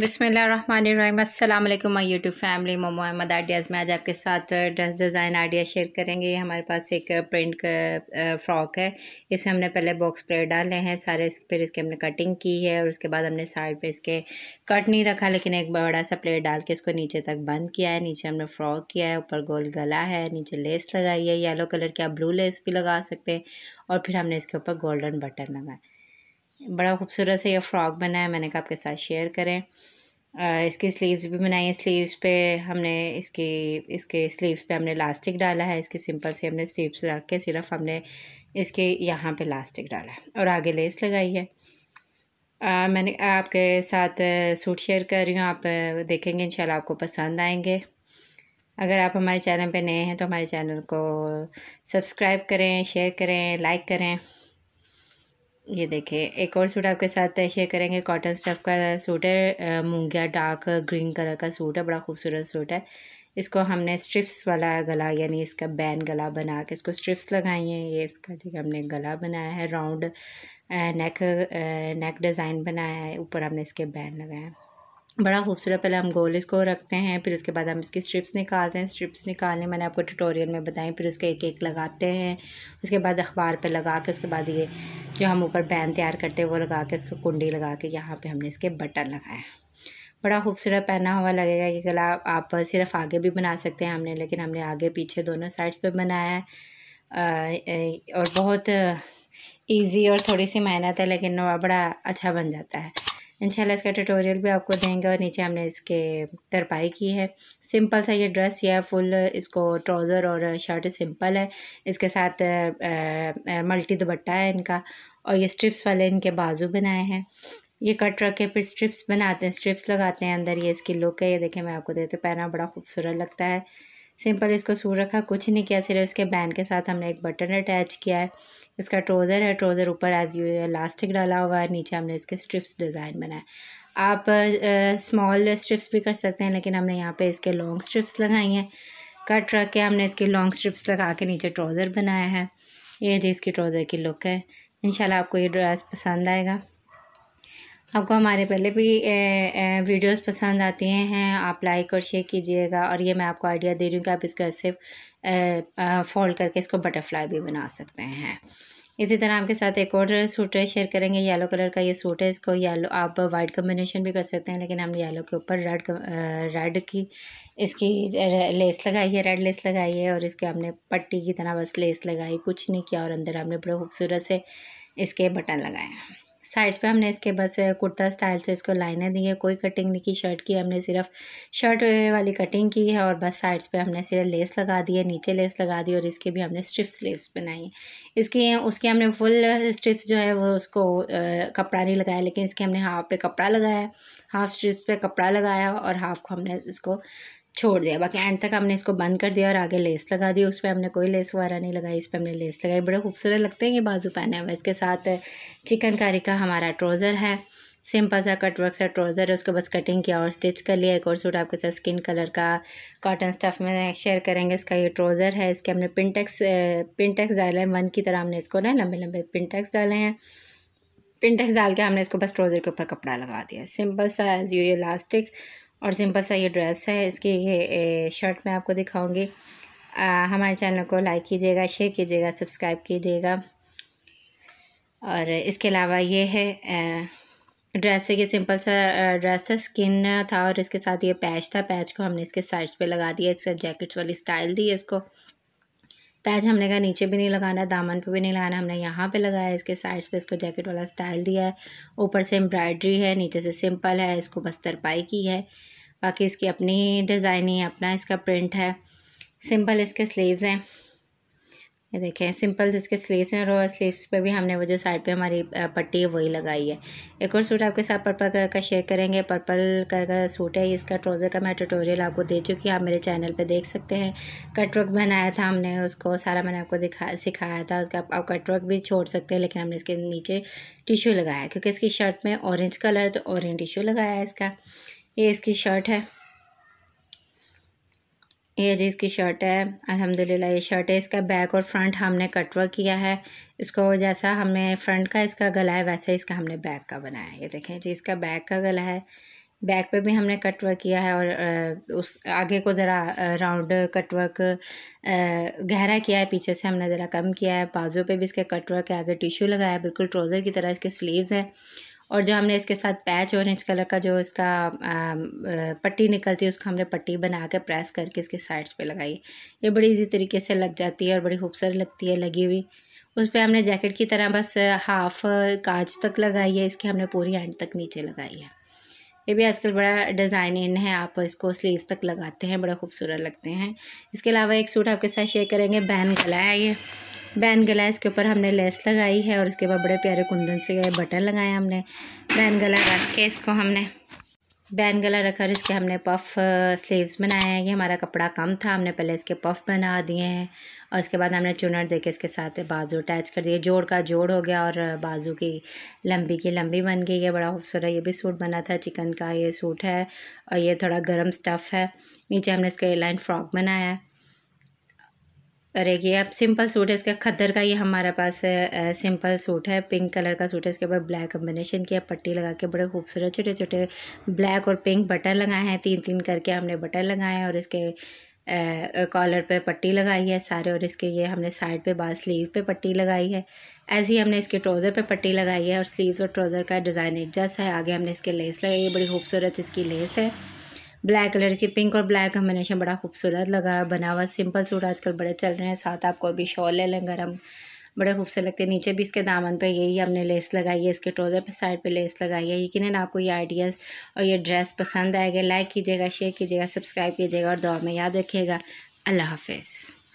बिसमीम अल्लाम my YouTube family Momo Ahmad ideas में आज आपके साथ ड्रेस डिज़ाइन आइडिया शेयर करेंगे हमारे पास एक प्रिंट फ़्रॉक है इसमें हमने पहले बॉक्स प्लेट डाले हैं सारे फिर इसके हमने कटिंग की है और उसके बाद हमने साइड पे इसके कट नहीं रखा लेकिन एक बड़ा सा प्लेट डाल के इसको नीचे तक बंद किया है नीचे हमने फ़्रॉक किया है ऊपर गोल गला है नीचे लेस लगाई है येलो कलर की आप ब्लू लेस भी लगा सकते हैं और फिर हमने इसके ऊपर गोल्डन बटन लगाए बड़ा खूबसूरत सा यह फ़्रॉक बना है मैंने कहा आपके साथ शेयर करें इसकी स्लीव्स भी बनाई है स्लीव्स पे हमने इसकी इसके स्लीव्स पे हमने लास्टिक डाला है इसके सिंपल से हमने स्लीव्स रख के सिर्फ हमने इसके यहाँ पे लास्टिक डाला है और आगे लेस लगाई है आ, मैंने आपके साथ सूट शेयर कर रही हूँ आप देखेंगे इंशाल्लाह आपको पसंद आएंगे अगर आप हमारे चैनल पे नए हैं तो हमारे चैनल को सब्सक्राइब करें शेयर करें लाइक करें ये देखें एक और सूट आपके साथ शेयर करेंगे कॉटन स्टफ का सूट है मूंगिया डार्क ग्रीन कलर का सूट है बड़ा खूबसूरत सूट है इसको हमने स्ट्रिप्स वाला गला यानी इसका बैन गला बना के इसको स्ट्रिप्स लगाई हैं ये इसका जगह हमने गला बनाया है राउंड नेक नेक डिज़ाइन बनाया है ऊपर हमने इसके बैन लगाया है बड़ा खूबसूरत पहले हम गोल इसको रखते हैं फिर उसके बाद हम इसकी स्ट्रिप्स निकालते हैं स्ट्रिप्स निकालने मैंने आपको ट्यूटोरियल में बताई फिर उसके एक एक लगाते हैं उसके बाद अखबार पे लगा के उसके बाद ये जो हम ऊपर बैन तैयार करते हैं वो लगा के उसको कुंडी लगा के यहाँ पे हमने इसके बटन लगाए बड़ा खूबसूरत पहना हुआ लगेगा ये गला आप सिर्फ आगे भी बना सकते हैं हमने लेकिन हमने आगे पीछे दोनों साइड्स पर बनाया है और बहुत ईजी और थोड़ी सी मेहनत है लेकिन बड़ा अच्छा बन जाता है इंशाल्लाह इसका ट्यूटोरियल भी आपको देंगे और नीचे हमने इसके तरपाई की है सिंपल सा ये ड्रेस या फुल इसको ट्राउज़र और शर्ट सिंपल है इसके साथ मल्टी दुपट्टा है इनका और ये स्ट्रिप्स वाले इनके बाजू बनाए हैं ये कट रख के फिर स्ट्रिप्स बनाते हैं स्ट्रिप्स लगाते हैं अंदर ये इसकी लुक है ये देखें मैं आपको देते पहना बड़ा खूबसूरत लगता है सिंपल इसको सू रखा कुछ नहीं किया सिर्फ इसके बैन के साथ हमने एक बटन अटैच किया है इसका ट्रोज़र है ट्रोज़र ऊपर एज यू इलास्टिक डाला हुआ है नीचे हमने इसके स्ट्रिप्स डिज़ाइन बनाए आप स्मॉल स्ट्रिप्स भी कर सकते हैं लेकिन हमने यहाँ पे इसके लॉन्ग स्ट्रिप्स लगाई हैं कट रख के हमने इसके लॉन्ग स्ट्रिप्स लगा के नीचे ट्रोज़र बनाया है ये जी इसकी ट्रोज़र की लुक है इंशाल्लाह आपको ये ड्रेस पसंद आएगा आपको हमारे पहले भी वीडियोस पसंद आती हैं आप लाइक और शेयर कीजिएगा और ये मैं आपको आइडिया दे रही हूँ कि आप इसको ऐसे फोल्ड करके इसको बटरफ्लाई भी बना सकते हैं इसी तरह आपके साथ एक और सूट शेयर करेंगे येलो कलर का ये सूट है इसको येलो आप वाइट कम्बिनेशन भी कर सकते हैं लेकिन हम येलो के ऊपर रेड रेड की इसकी लेस लगाई है रेड लेस लगाई है और इसके हमने पट्टी की तरह बस लेस लगाई कुछ नहीं किया और अंदर हमने बड़े खूबसूरत से इसके बटन लगाए हैं साइड्स पे हमने इसके बस कुर्ता स्टाइल से इसको लाइनें दी है कोई कटिंग नहीं की शर्ट की हमने सिर्फ शर्ट वाली कटिंग की है और बस साइड्स पे हमने सिर्फ लेस लगा दी है नीचे लेस लगा दी और इसके भी हमने स्ट्रिप स्लीव्स बनाई है इसकी उसके हमने फुल स्ट्रिप्स जो है वो उसको कपड़ा नहीं लगाया लेकिन इसके हमने हाफ पे कपड़ा लगाया हाफ स्ट्रिप्स पर कपड़ा लगाया और हाफ को हमने इसको छोड़ दिया बाकी एंड तक हमने इसको बंद कर दिया और आगे लेस लगा दी उस पर हमने कोई लेस वगैरह नहीं लगाई इस पर हमने लेस लगाई बड़े खूबसूरत लगते हैं ये बाजू पहने हुए इसके साथ चिकनकारी का हमारा ट्रोज़र है सिंपल सा कट वर्क सा ट्राउज़र है उसको बस कटिंग किया और स्टिच कर लिया एक और सूट आपके साथ स्किन कलर का कॉटन स्टफ़ में शेयर करेंगे इसका ये ट्राउज़र है इसके हमने पिंटेक्स पिंटेक्स डाले हैं वन की तरह हमने इसको ना लंबे लंबे पिंटेक्स डाले हैं पिंटेक्स डाल के हमने इसको बस ट्राउज़र के ऊपर कपड़ा लगा दिया सिंपल सा एज यू इलास्टिक और सिंपल सा ये ड्रेस है इसकी ये शर्ट मैं आपको दिखाऊंगी हमारे चैनल को लाइक कीजिएगा शेयर कीजिएगा सब्सक्राइब कीजिएगा और इसके अलावा ये है ड्रेस है ये सिंपल सा ड्रेस था स्किन था और इसके साथ ये पैच था पैच को हमने इसके साइड पे लगा दिया इसके जैकेट्स वाली स्टाइल दी है इसको पैच हमने कहा नीचे भी नहीं लगाना दामन पे भी नहीं लगाना हमने यहाँ पे लगाया इसके साइड्स पे इसको जैकेट वाला स्टाइल दिया है ऊपर से एम्ब्रॉयडरी है नीचे से सिंपल है इसको बस तरपाई की है बाकी इसकी अपनी डिज़ाइन ही है अपना इसका प्रिंट है सिंपल इसके स्लीव्स हैं ये देखें सिंपल जिसके स्लीव्स हैं रॉ स्लीव्स पे भी हमने वो जो साइड पे हमारी पट्टी है वही लगाई है एक और सूट आपके साथ पर्पल कलर का शेयर करेंगे पर्पल कलर का सूट है इसका ट्रोज़र का मैं ट्यूटोरियल आपको दे चुकी हूँ आप मेरे चैनल पे देख सकते हैं कटवर्क बनाया था हमने उसको सारा मैंने आपको दिखा सिखाया था उसका आप, आप कटवर्क भी छोड़ सकते हैं लेकिन हमने इसके नीचे टिशू लगाया क्योंकि इसकी शर्ट में ऑरेंज कलर है तो ऑरेंज टिशू लगाया है इसका ये इसकी शर्ट है ये जी इसकी शर्ट है अल्हम्दुलिल्लाह ये शर्ट है इसका बैक और फ्रंट हमने कटवर्क किया है इसको जैसा हमने फ्रंट का इसका गला है वैसे इसका हमने बैक का बनाया है ये देखें जी इसका बैक का गला है बैक पे भी हमने कटवर्क किया है और उस आगे को ज़रा राउंड कटवर्क गहरा किया है पीछे से हमने ज़रा कम किया है बाजू पे भी इसके कटवर्क है आगे टिश्यू लगाया है बिल्कुल ट्रोज़र की तरह इसके स्लीव्स हैं और जो हमने इसके साथ पैच ऑरेंज कलर का जो इसका पट्टी निकलती है उसको हमने पट्टी बना के प्रेस करके इसके साइड्स पे लगाई ये बड़ी इजी तरीके से लग जाती है और बड़ी खूबसूरत लगती है लगी हुई उस पर हमने जैकेट की तरह बस हाफ काज तक लगाई है इसके हमने पूरी एंड तक नीचे लगाई है ये भी आजकल बड़ा डिज़ाइन इन है आप इसको स्लीव तक लगाते हैं बड़ा खूबसूरत लगते हैं इसके अलावा एक सूट आपके साथ शेयर करेंगे बैन गला है ये बैन गला इसके ऊपर हमने लेस लगाई है और इसके बाद बड़े प्यारे कुंदन से बटन लगाया हमने बैन गला रख के इसको हमने बैन गला रखा और इसके हमने पफ स्लीव्स बनाए हैं ये हमारा कपड़ा कम था हमने पहले इसके पफ बना दिए हैं और उसके बाद हमने चुनर देके इसके साथ बाजू अटैच कर दिए जोड़ का जोड़ हो गया और बाजू की लंबी की लंबी बन गई है बड़ा खूबसूरत ये भी सूट बना था चिकन का ये सूट है और ये थोड़ा गर्म स्टफ़ है नीचे हमने इसको एयरलाइन फ्रॉक बनाया है रहेगी अब सिंपल सूट है इसका खद्दर का ये हमारे पास है, सिंपल सूट है पिंक कलर का सूट है इसके ऊपर ब्लैक कम्बिनेशन किया पट्टी लगा के बड़े खूबसूरत छोटे छोटे ब्लैक और पिंक बटन लगाए हैं तीन तीन करके हमने बटन लगाए हैं और इसके कॉलर पे पट्टी लगाई है सारे और इसके ये हमने साइड पे बाल स्लीव पे पट्टी लगाई है ऐसे ही हमने इसके ट्राउज़र पे पट्टी लगाई है और स्लीव्स और ट्राउज़र का डिज़ाइन एक जैसा है आगे हमने इसके लेस लगाई है बड़ी खूबसूरत इसकी लेस है ब्लैक कलर की पिंक और ब्लैक कम्बिनेशन बड़ा खूबसूरत लगा है बना हुआ सिंपल सूट आजकल बड़े चल रहे हैं साथ आपको अभी शॉल ले लें हम बड़े खूबसूरत लगते हैं नीचे भी इसके दामन पे यही हमने लेस लगाई है इसके ट्रोज़र पे साइड पे लेस लगाई है यकीन आपको ये आइडियाज़ और ये ड्रेस पसंद आएगा लाइक कीजिएगा शेयर कीजिएगा सब्सक्राइब कीजिएगा और दौड़ में याद रखिएगा अल्लाह हाफिज़